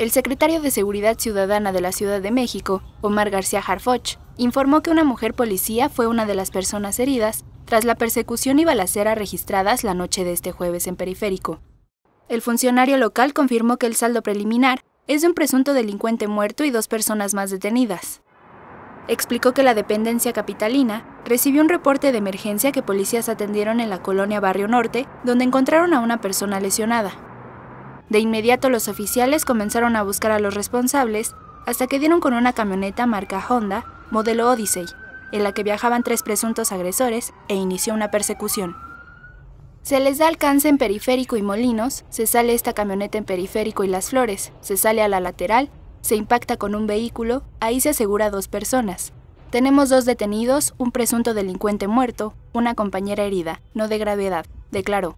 El secretario de Seguridad Ciudadana de la Ciudad de México, Omar García Harfoch, informó que una mujer policía fue una de las personas heridas tras la persecución y balacera registradas la noche de este jueves en Periférico. El funcionario local confirmó que el saldo preliminar es de un presunto delincuente muerto y dos personas más detenidas. Explicó que la dependencia capitalina recibió un reporte de emergencia que policías atendieron en la colonia Barrio Norte, donde encontraron a una persona lesionada. De inmediato los oficiales comenzaron a buscar a los responsables hasta que dieron con una camioneta marca Honda, modelo Odyssey, en la que viajaban tres presuntos agresores e inició una persecución. Se les da alcance en periférico y molinos, se sale esta camioneta en periférico y las flores, se sale a la lateral, se impacta con un vehículo, ahí se asegura dos personas. Tenemos dos detenidos, un presunto delincuente muerto, una compañera herida, no de gravedad, declaró.